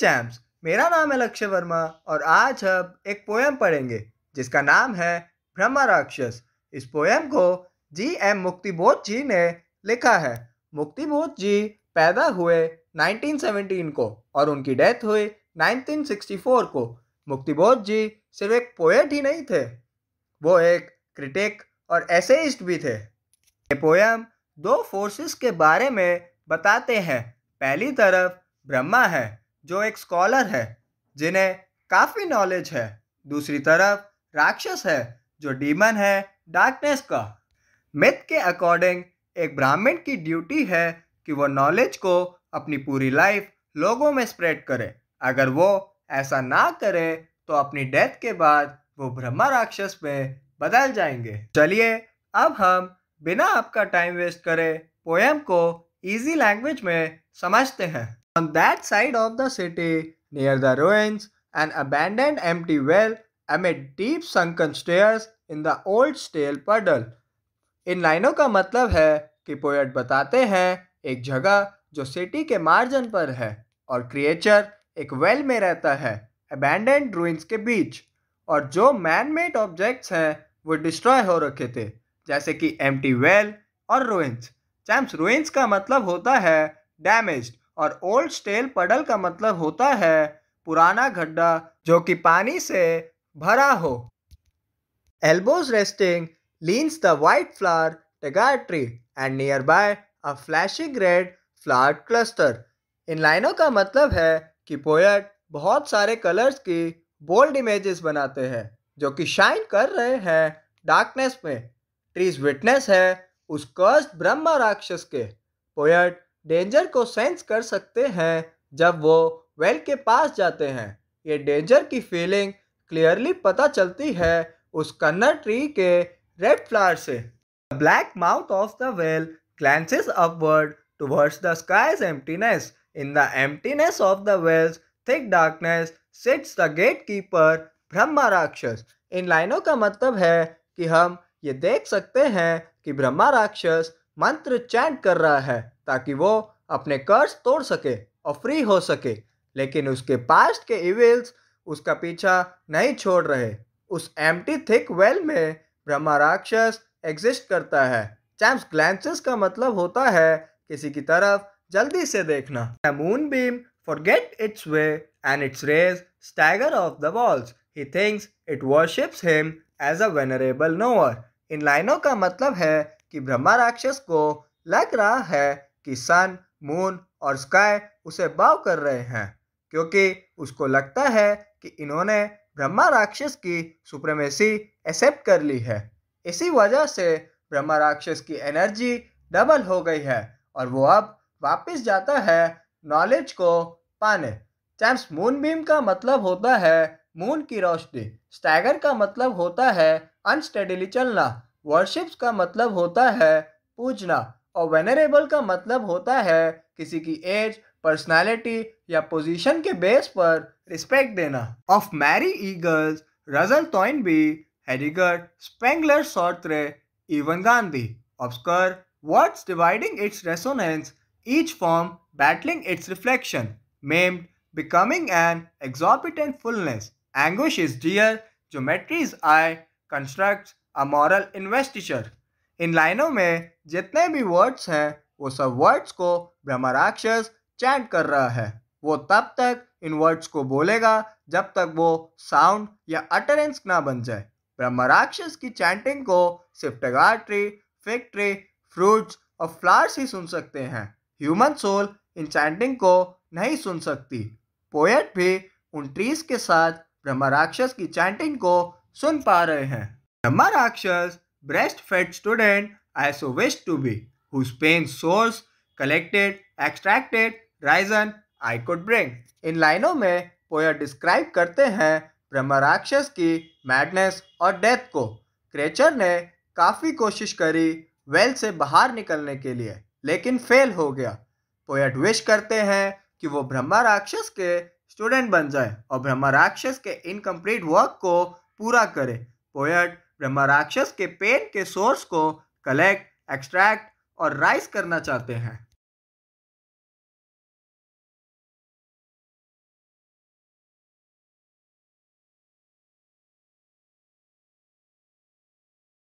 चैम्स मेरा नाम है लक्ष्य वर्मा और आज हम एक पोएम पढ़ेंगे जिसका नाम है ब्रह्मा राक्षस इस पोएम को जी एम मुक्तिबोध जी ने लिखा है मुक्तिबोध जी पैदा हुए 1917 को और उनकी डेथ हुई 1964 को मुक्तिबोध जी सिर्फ एक पोएट ही नहीं थे वो एक क्रिटिक और एसेइस्ट भी थे ये पोएम दो फोर्सेस के बारे में बताते हैं पहली तरफ ब्रह्मा है जो एक स्कॉलर है जिन्हें काफ़ी नॉलेज है दूसरी तरफ राक्षस है जो डीमन है डार्कनेस का मिथ के अकॉर्डिंग एक ब्राह्मण की ड्यूटी है कि वो नॉलेज को अपनी पूरी लाइफ लोगों में स्प्रेड करे अगर वो ऐसा ना करे तो अपनी डेथ के बाद वो ब्रह्मा राक्षस में बदल जाएंगे चलिए अब हम बिना आपका टाइम वेस्ट करे पोएम को इजी लैंग्वेज में समझते हैं On that side of the city, near the ruins, an abandoned empty well amid deep sunken stairs in the old stale puddle. इन लाइनों का मतलब है कि पोएट बताते हैं एक जगह जो सिटी के मार्जन पर है और क्रिएचर एक वेल में रहता है अबैंडेंड रूइंस के बीच और जो मैन मेड ऑब्जेक्ट्स हैं वो डिस्ट्रॉय हो रखे थे जैसे कि एम्प्टी वेल और रूइंस चैम्स रूइंस का मतलब होता है डैमेज्ड और ओल्ड स्टेल पडल का मतलब होता है पुराना गड्ढा जो कि पानी से भरा हो resting leans the white flower tagar tree and near by a flashing red flower cluster इन लाइनों का मतलब है कि पोएट बहुत सारे कलर्स की बोल्ड इमेजेस बनाते हैं जो कि शाइन कर रहे हैं डार्कनेस में ट्रीज विटनेस है उस कर्स्ट ब्रह्म राक्षस के पोएट डेंजर को सेंस कर सकते हैं जब वो वेल के पास जाते हैं ये डेंजर की फीलिंग क्लियरली पता चलती है उस कन्नर ट्री के रेड फ्लावर से the black mouth of the well glances upward the skies emptiness in the emptiness of the wells thick darkness sits the gate keeper Brahmarakshas इन लाइनों का मतलब है कि हम ये देख सकते हैं कि ब्रह्मा राक्षस मंत्र चैंट कर रहा है ताकि वो अपने कर्ज तोड़ सके और फ्री हो सके लेकिन उसके पास्ट के इवेल्स उसका पीछा नहीं छोड़ रहे उस एम्प्टी थिक वेल में ब्रह्मा राक्षस एग्जिस्ट करता है चैम्स ग्लैंसेस का मतलब होता है किसी की तरफ जल्दी से देखना moon beam forget its way and its rays stagger off the walls he thinks it worships him as a venerable knower इन लाइनों का मतलब है कि ब्रह्मा राक्षस को लग रहा है कि सन मून और स्काई उसे बाव कर रहे हैं क्योंकि उसको लगता है कि इन्होंने ब्रह्मा राक्षस की सुप्रेमेसी एक्सेप्ट कर ली है इसी वजह से ब्रह्मा राक्षस की एनर्जी डबल हो गई है और वो अब वापस जाता है नॉलेज को पाने चैम्स मून बीम का मतलब होता है मून की रोशनी स्टैगर का मतलब होता है अनस्टेडिली चलना वर्शिप्स का मतलब होता है पूजना और वेनरेबल का मतलब होता है किसी की एज पर्सनालिटी या पोजीशन के बेस पर रिस्पेक्ट देना of Mary Hegel's Russell Toynbee Heidegger Spengler Sartre even Gandhi obscure words dividing its resonance each form battling its reflection maimed becoming an exorbitant fullness anguish is dear geometries I construct a moral investiture इन लाइनों में जितने भी words हैं वो सब words को ब्रह्मा राक्षस चैंट कर रहा है वो तब तक इन वर्ड्स को बोलेगा जब तक वो साउंड या अटरेंस ना बन जाए ब्रह्मा राक्षस की चैंटिंग को सिर्फ tagar tree fig tree fruits और फ्लावर्स ही सुन सकते हैं ह्यूमन सोल इन चैंटिंग को नहीं सुन सकती पोएट भी उन ट्रीज के साथ ब्रह्मा राक्षस की चैंटिंग को सुन पा रहे हैं Brahmarakshas breast student student I so wish to be pain source, collected, extracted, risen, I could bring. इन लाइनों में पोयर डिस्क्राइब करते हैं ब्रह्मराक्षस की मैडनेस और डेथ को क्रेचर ने काफ़ी कोशिश करी वेल से बाहर निकलने के लिए लेकिन फेल हो गया पोयट विश करते हैं कि वो ब्रह्मा राक्षस के स्टूडेंट बन जाए और ब्रह्मा राक्षस के इनकम्प्लीट वर्क को पूरा करे पोयट ब्रह्मा राक्षस के पेन के सोर्स को कलेक्ट एक्सट्रैक्ट और राइज करना चाहते हैं